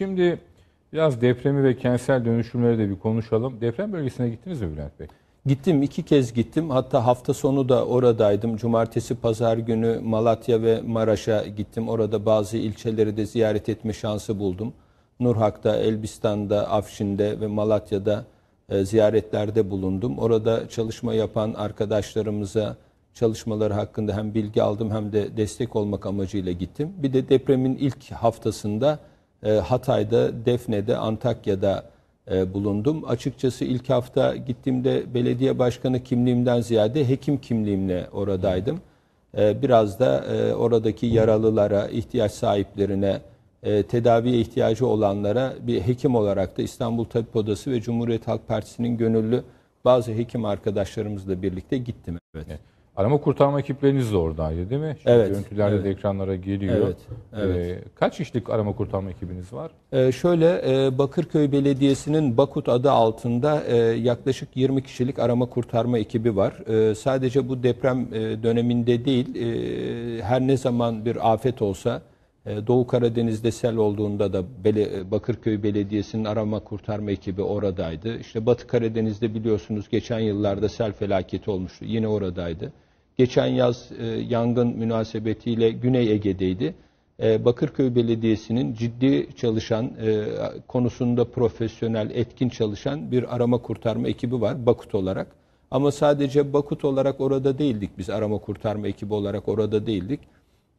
Şimdi biraz depremi ve kentsel dönüşümleri de bir konuşalım. Deprem bölgesine gittiniz mi Bülent Bey? Gittim iki kez gittim hatta hafta sonu da oradaydım. Cumartesi pazar günü Malatya ve Maraş'a gittim. Orada bazı ilçeleri de ziyaret etme şansı buldum. Nurhak'ta, Elbistan'da, Afşin'de ve Malatya'da e, ziyaretlerde bulundum. Orada çalışma yapan arkadaşlarımıza çalışmaları hakkında hem bilgi aldım hem de destek olmak amacıyla gittim. Bir de depremin ilk haftasında e, Hatay'da, Defne'de, Antakya'da e, bulundum. Açıkçası ilk hafta gittiğimde belediye başkanı kimliğimden ziyade hekim kimliğimle oradaydım. E, biraz da oradaki yaralılara, ihtiyaç sahiplerine, tedaviye ihtiyacı olanlara bir hekim olarak da İstanbul Tabip Odası ve Cumhuriyet Halk Partisi'nin gönüllü bazı hekim arkadaşlarımızla birlikte gittim. Evet. evet. Arama kurtarma ekipleriniz de oradaydı değil mi? Şimdi evet. Görüntülerde evet. de ekranlara geliyor. Evet. evet. Ee, kaç kişilik arama kurtarma ekibiniz var? Ee, şöyle e, Bakırköy Belediyesi'nin Bakut adı altında e, yaklaşık 20 kişilik arama kurtarma ekibi var. E, sadece bu deprem e, döneminde değil e, her ne zaman bir afet olsa e, Doğu Karadeniz'de sel olduğunda da Bele, e, Bakırköy Belediyesi'nin arama kurtarma ekibi oradaydı. İşte Batı Karadeniz'de biliyorsunuz geçen yıllarda sel felaketi olmuştu. Yine oradaydı. Geçen yaz e, yangın münasebetiyle Güney Ege'deydi. E, Bakırköy Belediyesi'nin ciddi çalışan, e, konusunda profesyonel, etkin çalışan bir arama kurtarma ekibi var Bakut olarak. Ama sadece Bakut olarak orada değildik biz arama kurtarma ekibi olarak orada değildik.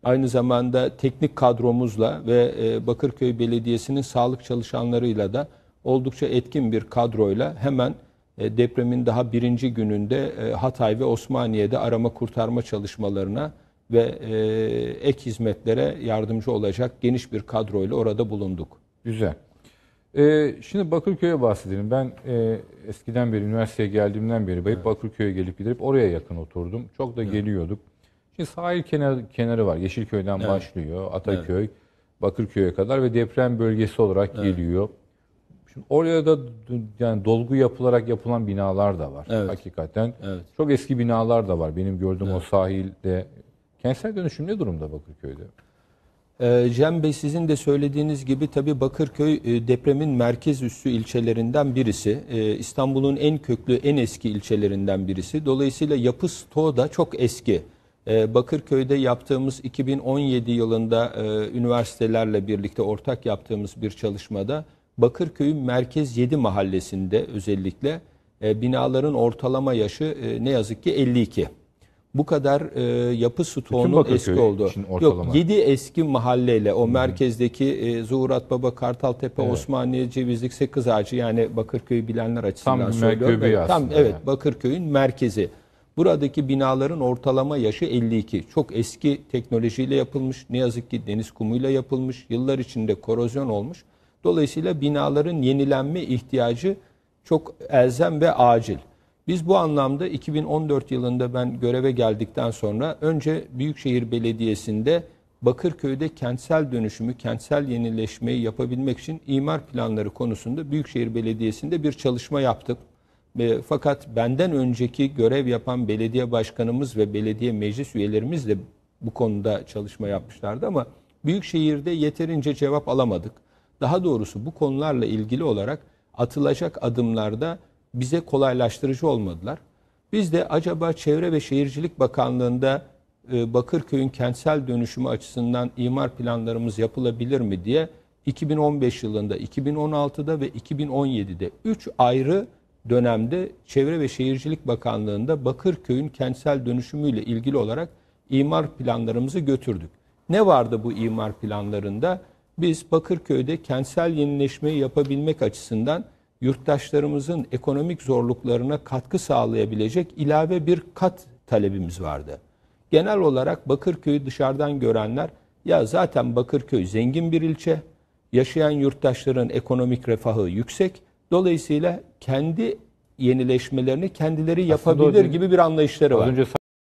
Aynı zamanda teknik kadromuzla ve e, Bakırköy Belediyesi'nin sağlık çalışanlarıyla da oldukça etkin bir kadroyla hemen e, depremin daha birinci gününde e, Hatay ve Osmaniye'de arama kurtarma çalışmalarına ve e, ek hizmetlere yardımcı olacak geniş bir kadroyla orada bulunduk. Güzel. Ee, şimdi Bakırköy'e bahsedelim. Ben e, eskiden beri, üniversiteye geldiğimden beri evet. Bakırköy'e gelip gidip oraya yakın oturdum. Çok da evet. geliyorduk. Şimdi sahil kenarı, kenarı var. Yeşilköy'den evet. başlıyor. Ataköy, evet. Bakırköy'e kadar ve deprem bölgesi olarak evet. geliyor. Şimdi oraya da yani dolgu yapılarak yapılan binalar da var. Evet. Hakikaten evet. çok eski binalar da var. Benim gördüğüm evet. o sahilde. Kentsel dönüşüm ne durumda Bakırköy'de? Ee, Cem Bey sizin de söylediğiniz gibi tabii Bakırköy e, depremin merkez üssü ilçelerinden birisi. Ee, İstanbul'un en köklü, en eski ilçelerinden birisi. Dolayısıyla yapı stoğu da çok eski. Ee, Bakırköy'de yaptığımız 2017 yılında e, üniversitelerle birlikte ortak yaptığımız bir çalışmada Bakırköy'ün merkez 7 mahallesinde özellikle e, binaların ortalama yaşı e, ne yazık ki 52. Bu kadar e, yapı stoğunun eski oldu. Yok 7 eski mahalleyle o merkezdeki e, Zuhurat Baba, Kartaltepe, evet. Osmaniye, Cevizlik, Sekiz Ağacı yani Bakırköy'ü bilenler açısından tam söylüyorum. Evet, tam evet yani. Bakırköy'ün merkezi. Buradaki binaların ortalama yaşı 52. Çok eski teknolojiyle yapılmış. Ne yazık ki deniz kumuyla yapılmış. Yıllar içinde korozyon olmuş. Dolayısıyla binaların yenilenme ihtiyacı çok elzem ve acil. Biz bu anlamda 2014 yılında ben göreve geldikten sonra önce Büyükşehir Belediyesi'nde Bakırköy'de kentsel dönüşümü, kentsel yenileşmeyi yapabilmek için imar planları konusunda Büyükşehir Belediyesi'nde bir çalışma yaptık. fakat benden önceki görev yapan belediye başkanımız ve belediye meclis üyelerimiz de bu konuda çalışma yapmışlardı ama Büyükşehir'de yeterince cevap alamadık. Daha doğrusu bu konularla ilgili olarak atılacak adımlarda bize kolaylaştırıcı olmadılar. Biz de acaba Çevre ve Şehircilik Bakanlığı'nda e, Bakırköy'ün kentsel dönüşümü açısından imar planlarımız yapılabilir mi diye 2015 yılında, 2016'da ve 2017'de 3 ayrı dönemde Çevre ve Şehircilik Bakanlığı'nda Bakırköy'ün kentsel dönüşümüyle ilgili olarak imar planlarımızı götürdük. Ne vardı bu imar planlarında? Biz Bakırköy'de kentsel yenileşmeyi yapabilmek açısından yurttaşlarımızın ekonomik zorluklarına katkı sağlayabilecek ilave bir kat talebimiz vardı. Genel olarak Bakırköy'ü dışarıdan görenler ya zaten Bakırköy zengin bir ilçe, yaşayan yurttaşların ekonomik refahı yüksek. Dolayısıyla kendi yenileşmelerini kendileri yapabilir gibi bir anlayışları var.